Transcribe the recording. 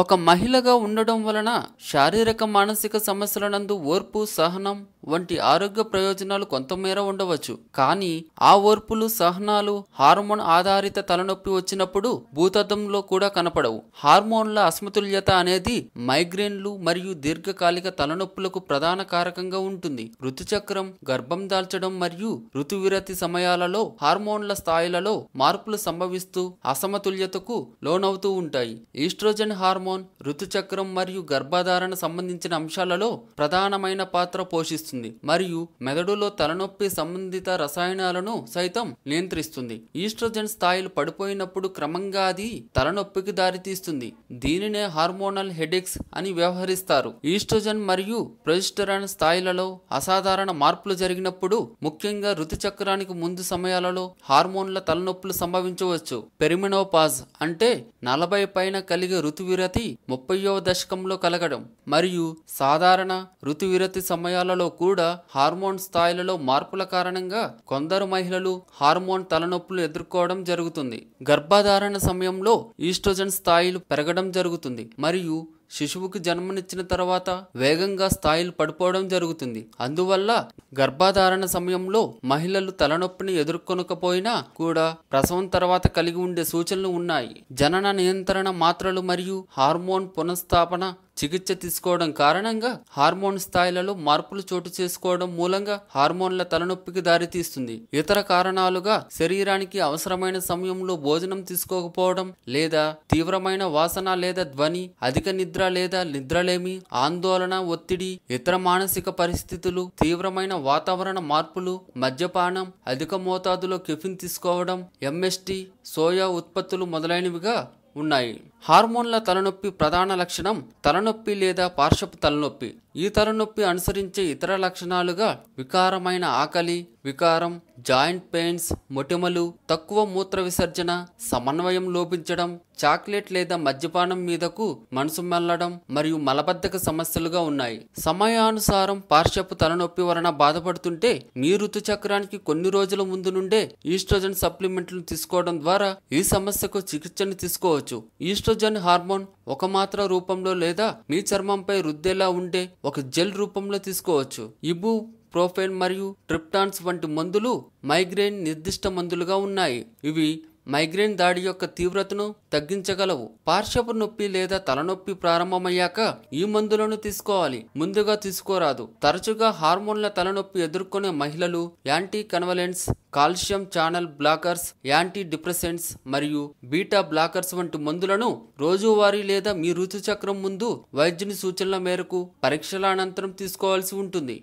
ఒక మహిళగా ఉండడం వలన శారీరక మానసిక సమస్యలనందు ఓర్పు సహనం వంటి ఆరోగ్య ప్రయోజనాలు కొంతమేర ఉండవచ్చు కానీ ఆ ఓర్పులు సహనాలు హార్మోన్ ఆధారిత తలనొప్పి వచ్చినప్పుడు భూతద్దంలో కూడా కనపడవు హార్మోన్ల అసమతుల్యత అనేది మైగ్రేన్లు మరియు దీర్ఘకాలిక తలనొప్పులకు ప్రధాన కారకంగా ఉంటుంది ఋతుచక్రం గర్భం దాల్చడం మరియు ఋతువిరతి సమయాలలో హార్మోన్ల స్థాయిలలో మార్పులు సంభవిస్తూ అసమతుల్యతకు లోనవుతూ ఉంటాయి ఈస్ట్రోజన్ హార్మోన్ ఋతుచక్రం మరియు గర్భధారణ సంబంధించిన అంశాలలో ప్రధానమైన పాత్ర పోషిస్తుంది నియంత్రిస్తుంది మరియు మెదడులో తలనొప్పి సంబంధిత రసాయనాలను సైతం నియంత్రిస్తుంది ఈస్ట్రోజన్ స్థాయిలు పడిపోయినప్పుడు క్రమంగా అది తలనొప్పికి దారితీస్తుంది దీనినే హార్మోనల్ హెడెక్స్ అని వ్యవహరిస్తారు ఈస్ట్రోజన్ మరియు ప్రొజిస్టరాన్ స్థాయిలలో అసాధారణ మార్పులు జరిగినప్పుడు ముఖ్యంగా ఋతు చక్రానికి ముందు సమయాలలో హార్మోన్ల తలనొప్పులు సంభవించవచ్చు పెరిమినోపాజ్ అంటే నలభై పైన కలిగే ఋతువిరతి ముప్పయో దశకంలో కలగడం మరియు సాధారణ ఋతువిరతి సమయాలలో కూడా హార్మోన్ స్థాయిలలో మార్పుల కారణంగా కొందరు మహిళలు హార్మోన్ తలనొప్పులు ఎదుర్కోవడం జరుగుతుంది గర్భధారణ సమయంలో ఈస్ట్రోజన్ స్థాయిలు పెరగడం జరుగుతుంది మరియు శిశువుకు జన్మనిచ్చిన తర్వాత వేగంగా స్థాయిలు పడిపోవడం జరుగుతుంది అందువల్ల గర్భధారణ సమయంలో మహిళలు తలనొప్పిని ఎదుర్కొనకపోయినా కూడా ప్రసవం తర్వాత కలిగి ఉండే సూచనలు ఉన్నాయి జనన నియంత్రణ మాత్రలు మరియు హార్మోన్ పునఃస్థాపన చికిత్స తీసుకోవడం కారణంగా హార్మోన్ స్థాయిలలో మార్పులు చోటు చేసుకోవడం మూలంగా హార్మోన్ల తలనొప్పికి దారితీస్తుంది ఇతర కారణాలుగా శరీరానికి అవసరమైన సమయంలో భోజనం తీసుకోకపోవడం లేదా తీవ్రమైన వాసన లేదా ధ్వని అధిక నిద్ర నిద్ర లేదా నిద్రలేమి ఆందోళన ఒత్తిడి ఇతర మానసిక పరిస్థితులు తీవ్రమైన వాతావరణ మార్పులు మద్యపానం అధిక మోతాదులో కెఫిన్ తీసుకోవడం ఎంఎస్టి సోయా ఉత్పత్తులు మొదలైనవిగా ఉన్నాయి హార్మోన్ల తలనొప్పి ప్రధాన లక్షణం తలనొప్పి లేదా పార్శ్వపు తలనొప్పి ఈ తలనొప్పి అనుసరించే ఇతర లక్షణాలుగా వికారమైన ఆకలి వికారం జాయింట్ పెయిన్స్ మొటిమలు తక్కువ మూత్ర విసర్జన సమన్వయం లోపించడం చాక్లెట్ లేదా మద్యపానం మీదకు మనసు మెల్లడం మరియు మలబద్ధక సమస్యలుగా ఉన్నాయి సమయానుసారం పార్శ్వపు తలనొప్పి వలన బాధపడుతుంటే మీ ఋతుచక్రానికి కొన్ని రోజుల ముందు నుండే ఈస్ట్రోజన్ సప్లిమెంట్లు తీసుకోవడం ద్వారా ఈ సమస్యకు చికిత్సను తీసుకోవచ్చు ఈస్ట్రో ఎస్ట్రోజన్ హార్మోన్ ఒక మాత్ర రూపంలో లేదా మీ చర్మంపై రుద్దేలా ఉండే ఒక జెల్ రూపంలో తీసుకోవచ్చు ఇబు ప్రోఫైన్ మరియు ట్రిప్టాన్స్ వంటి మందులు మైగ్రేన్ నిర్దిష్ట మందులుగా ఉన్నాయి ఇవి మైగ్రేన్ దాడి యొక్క తీవ్రతను తగ్గించగలవు పార్శ్వపు నొప్పి లేదా తలనొప్పి ప్రారంభమయ్యాక ఈ మందులను తీసుకోవాలి ముందుగా తీసుకోరాదు తరచుగా హార్మోన్ల తలనొప్పి ఎదుర్కొనే మహిళలు anticonvulsants calcium channel blockers antidepressants మరియు బీటా బ్లాకర్స్ వంటి మందులను రోజువారీ లేదా మీ ఋతుచక్రం ముందు వైద్యుని సూచనల మేరకు పరీక్షల అనంతరం తీసుకోవాల్సి ఉంటుంది